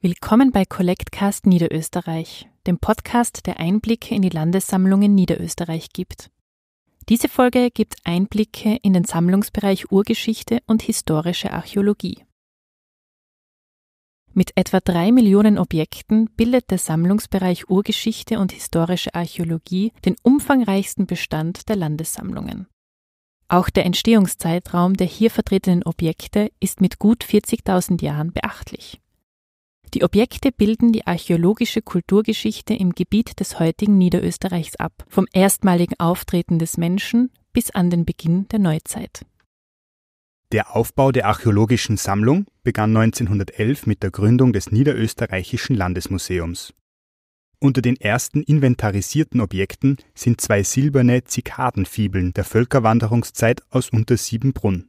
Willkommen bei Collectcast Niederösterreich, dem Podcast, der Einblicke in die Landessammlungen Niederösterreich gibt. Diese Folge gibt Einblicke in den Sammlungsbereich Urgeschichte und historische Archäologie. Mit etwa drei Millionen Objekten bildet der Sammlungsbereich Urgeschichte und historische Archäologie den umfangreichsten Bestand der Landessammlungen. Auch der Entstehungszeitraum der hier vertretenen Objekte ist mit gut 40.000 Jahren beachtlich. Die Objekte bilden die archäologische Kulturgeschichte im Gebiet des heutigen Niederösterreichs ab, vom erstmaligen Auftreten des Menschen bis an den Beginn der Neuzeit. Der Aufbau der archäologischen Sammlung begann 1911 mit der Gründung des Niederösterreichischen Landesmuseums. Unter den ersten inventarisierten Objekten sind zwei silberne Zikadenfibeln der Völkerwanderungszeit aus Untersiebenbrunn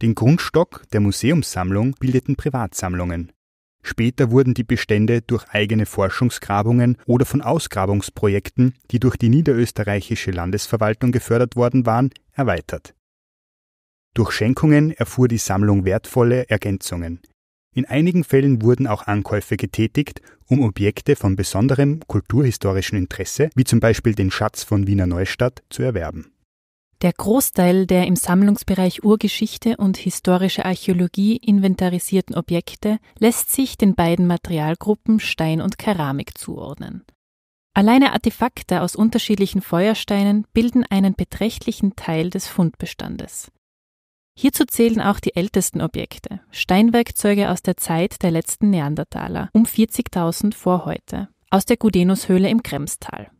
Den Grundstock der Museumssammlung bildeten Privatsammlungen. Später wurden die Bestände durch eigene Forschungsgrabungen oder von Ausgrabungsprojekten, die durch die niederösterreichische Landesverwaltung gefördert worden waren, erweitert. Durch Schenkungen erfuhr die Sammlung wertvolle Ergänzungen. In einigen Fällen wurden auch Ankäufe getätigt, um Objekte von besonderem kulturhistorischen Interesse, wie zum Beispiel den Schatz von Wiener Neustadt, zu erwerben der Großteil der im Sammlungsbereich Urgeschichte und historische Archäologie inventarisierten Objekte lässt sich den beiden Materialgruppen Stein und Keramik zuordnen. Alleine Artefakte aus unterschiedlichen Feuersteinen bilden einen beträchtlichen Teil des Fundbestandes. Hierzu zählen auch die ältesten Objekte, Steinwerkzeuge aus der Zeit der letzten Neandertaler um 40.000 vor heute, aus der Gudenushöhle im Kremstal.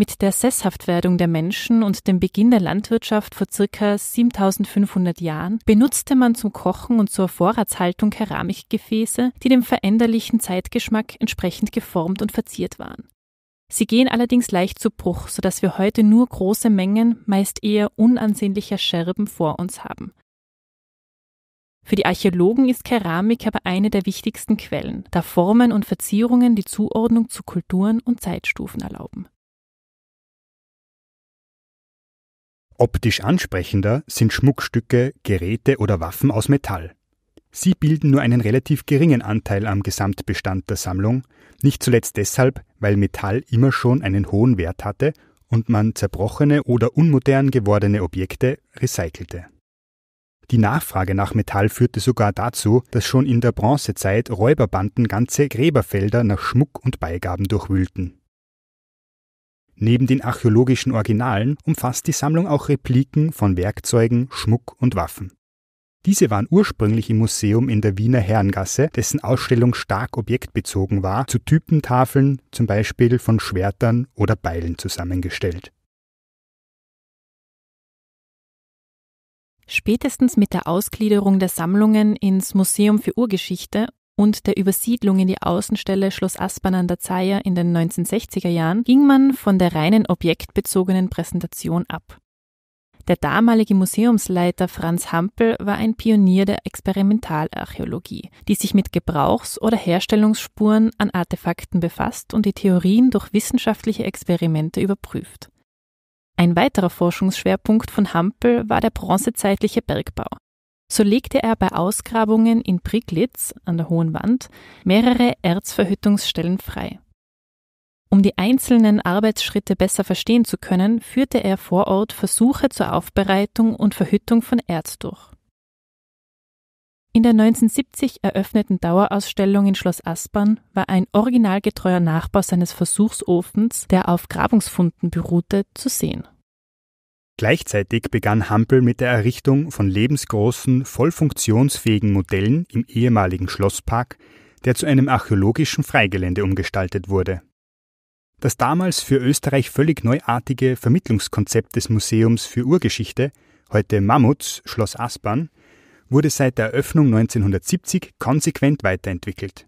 Mit der Sesshaftwerdung der Menschen und dem Beginn der Landwirtschaft vor ca. 7500 Jahren benutzte man zum Kochen und zur Vorratshaltung Keramikgefäße, die dem veränderlichen Zeitgeschmack entsprechend geformt und verziert waren. Sie gehen allerdings leicht zu Bruch, sodass wir heute nur große Mengen, meist eher unansehnlicher Scherben vor uns haben. Für die Archäologen ist Keramik aber eine der wichtigsten Quellen, da Formen und Verzierungen die Zuordnung zu Kulturen und Zeitstufen erlauben. Optisch ansprechender sind Schmuckstücke, Geräte oder Waffen aus Metall. Sie bilden nur einen relativ geringen Anteil am Gesamtbestand der Sammlung, nicht zuletzt deshalb, weil Metall immer schon einen hohen Wert hatte und man zerbrochene oder unmodern gewordene Objekte recycelte. Die Nachfrage nach Metall führte sogar dazu, dass schon in der Bronzezeit Räuberbanden ganze Gräberfelder nach Schmuck und Beigaben durchwühlten. Neben den archäologischen Originalen umfasst die Sammlung auch Repliken von Werkzeugen, Schmuck und Waffen. Diese waren ursprünglich im Museum in der Wiener Herrengasse, dessen Ausstellung stark objektbezogen war, zu Typentafeln, zum Beispiel von Schwertern oder Beilen zusammengestellt. Spätestens mit der Ausgliederung der Sammlungen ins Museum für Urgeschichte und der Übersiedlung in die Außenstelle Schloss Aspern an der Zeyer in den 1960er Jahren ging man von der reinen objektbezogenen Präsentation ab. Der damalige Museumsleiter Franz Hampel war ein Pionier der Experimentalarchäologie, die sich mit Gebrauchs- oder Herstellungsspuren an Artefakten befasst und die Theorien durch wissenschaftliche Experimente überprüft. Ein weiterer Forschungsschwerpunkt von Hampel war der bronzezeitliche Bergbau, so legte er bei Ausgrabungen in Priglitz an der Hohen Wand mehrere Erzverhüttungsstellen frei. Um die einzelnen Arbeitsschritte besser verstehen zu können, führte er vor Ort Versuche zur Aufbereitung und Verhüttung von Erz durch. In der 1970 eröffneten Dauerausstellung in Schloss Aspern war ein originalgetreuer Nachbau seines Versuchsofens, der auf Grabungsfunden beruhte, zu sehen. Gleichzeitig begann Hampel mit der Errichtung von lebensgroßen, voll funktionsfähigen Modellen im ehemaligen Schlosspark, der zu einem archäologischen Freigelände umgestaltet wurde. Das damals für Österreich völlig neuartige Vermittlungskonzept des Museums für Urgeschichte, heute Mammuts Schloss Aspern, wurde seit der Eröffnung 1970 konsequent weiterentwickelt.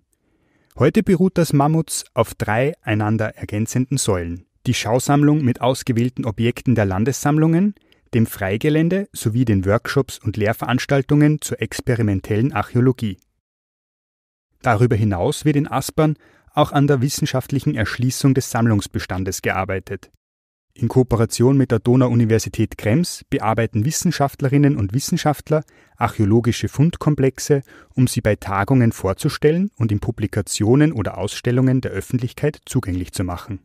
Heute beruht das Mammuts auf drei einander ergänzenden Säulen die Schausammlung mit ausgewählten Objekten der Landessammlungen, dem Freigelände sowie den Workshops und Lehrveranstaltungen zur experimentellen Archäologie. Darüber hinaus wird in Aspern auch an der wissenschaftlichen Erschließung des Sammlungsbestandes gearbeitet. In Kooperation mit der Donau-Universität Krems bearbeiten Wissenschaftlerinnen und Wissenschaftler archäologische Fundkomplexe, um sie bei Tagungen vorzustellen und in Publikationen oder Ausstellungen der Öffentlichkeit zugänglich zu machen